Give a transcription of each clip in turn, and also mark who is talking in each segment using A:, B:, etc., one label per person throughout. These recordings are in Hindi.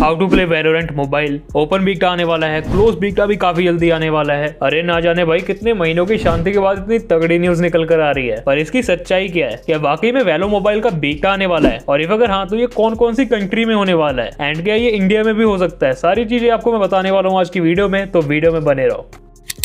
A: how to play Valorant mobile open beta आने वाला है क्लोज बीटा भी काफी जल्दी आने वाला है अरे ना जाने भाई कितने महीनों की शांति के बाद इतनी तगड़ी न्यूज निकल कर आ रही है पर इसकी सच्चाई क्या है क्या वाकई में वेलो मोबाइल का बीटा आने वाला है और इफ अगर हाँ तो ये कौन कौन सी कंट्री में होने वाला है एंड क्या ये इंडिया में भी हो सकता है सारी चीजें आपको मैं बताने वाला हूँ आज की वीडियो में तो वीडियो में बने रहो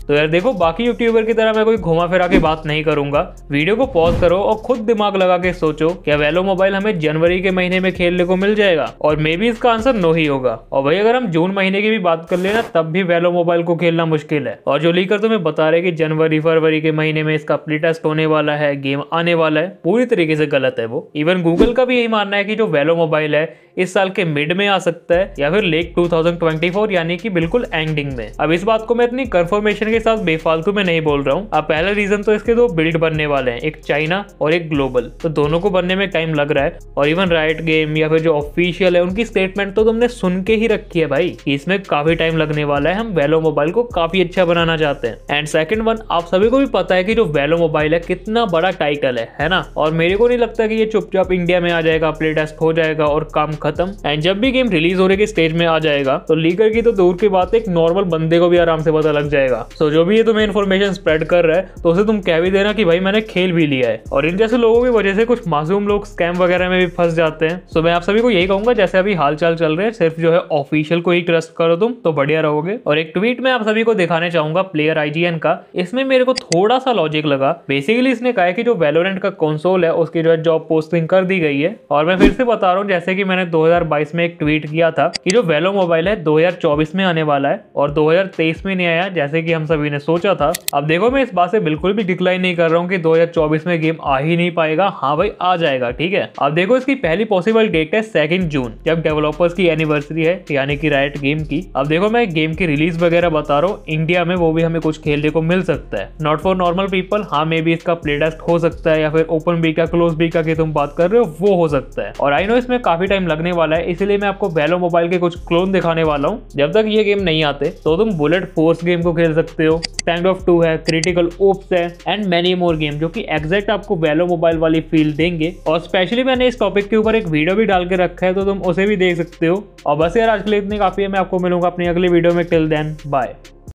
A: तो यार देखो बाकी यूट्यूबर की तरह मैं कोई घुमा फिरा के बात नहीं करूंगा वीडियो को पॉज करो और खुद दिमाग लगा के सोचो क्या वेलो मोबाइल हमें जनवरी के महीने में खेलने को मिल जाएगा और मे बी इसका आंसर नो ही होगा और भाई अगर हम जून महीने की भी बात कर लेना तब भी वेलो मोबाइल को खेलना मुश्किल है और जो लीकर तुम्हें बता रहे की जनवरी फरवरी के महीने में इसका प्ले टेस्ट होने वाला है गेम आने वाला है पूरी तरीके से गलत है वो इवन गूगल का भी यही मानना है की जो वेलो मोबाइल है इस साल के मिड में आ सकता है या फिर लेक टू यानी कि बिल्कुल एंडिंग में अब इस बात को मैं इतनी कंफर्मेशन के साथ बेफालतू में नहीं बोल रहा हूँ अब पहला रीजन तो इसके दो बिल्ड बनने वाले हैं एक चाइना और एक ग्लोबल तो दोनों को बनने में टाइम लग रहा है और इवन राइट गेम या फिर जो ऑफिशियल है उनकी स्टेटमेंट तो तुमने सुन के ही रखी है भाई इसमें काफी टाइम लगने वाला है हम वेलो मोबाइल को काफी अच्छा बनाना चाहते हैं एंड सेकंड वन आप सभी को भी पता है कि जो वेलो मोबाइल है कितना बड़ा टाइटल है है ना और मेरे को नहीं लगता कि ये चुपचाप इंडिया में आ जाएगा प्ले टेस्ट हो जाएगा और काम खत्म एंड जब भी गेम रिलीज होने के स्टेज में आ जाएगा तो लीगर की तो दूर की बात एक नॉर्मल बंदे को भी आराम से पता लग जाएगा सो तो जो भी ये तुम्हें इन्फॉर्मेशन स्प्रेड कर रहा है तो उसे तुम कह भी देना कि भाई मैंने खेल भी लिया है और इन जैसे लोगों की वजह से कुछ मासूम लोग स्कैम वगैरह में भी फंस जाते हैं सो मैं आप सभी को यही कहूंगा जैसे अभी हाल चाल चल रहे हैं सिर्फ जो है ऑफिशियल को ही ट्रस्ट करो तुम तो बढ़िया रहोगे और एक ट्वीट में आप सभी को दिखाने चाहूंगा प्लेयर आईजीएन का इसमें मेरे को थोड़ा सा लॉजिक लगा बेसिकली इसने कहा कि जो वेलोरेंट का कंसोल है उसकी जो है जॉब पोस्टिंग कर दी गई है और मैं फिर से बता रहा हूँ जैसे कि मैंने 2022 में एक ट्वीट किया था कि जो वेलो मोबाइल है 2024 में आने वाला है और 2023 में नहीं आया जैसे कि हम सभी ने सोचा था अब देखो मैं इस बात से बिल्कुल भी डिक्लाइन नहीं कर रहा हूँ कि 2024 में गेम आ ही नहीं पाएगा हाँ भाई आ जाएगा ठीक है अब देखो इसकी पहली पॉसिबल डेट है सेकेंड जून जब डेवलपर्स की एनिवर्सरी है यानी कि राइट गेम की अब देखो मैं गेम की रिलीज वगैरह बता रहा हूँ इंडिया में वो भी हमें कुछ खेलने को मिल सकता है नॉट फॉर नॉर्मल पीपल हाँ मे बी इसका प्ले टेस्ट हो सकता है या फिर ओपन बी का क्लोज बी का की तुम बात कर रहे हो वो हो सकता है और आई नो इसमें काफी टाइम लगने वाला है इसीलिए मैं आपको वेलो मोबाइल के कुछ क्लोन दिखाने वाला हूँ जब तक ये गेम नहीं आते तो तुम बुलेट फोर्स गेम को खेल सकते सकते हो स्टैंड ऑफ टू है क्रिटिकल ओप्स है एंड मेनी मोर गेम जो कि एग्जैक्ट आपको वेलो मोबाइल वाली फील देंगे और स्पेशली मैंने इस टॉपिक के ऊपर एक वीडियो भी डाल के रखा है तो तुम उसे भी देख सकते हो और बस यार आज के लिए इतनी काफ़ी है मैं आपको मिलूंगा अपनी अगली वीडियो में टिल देन बाय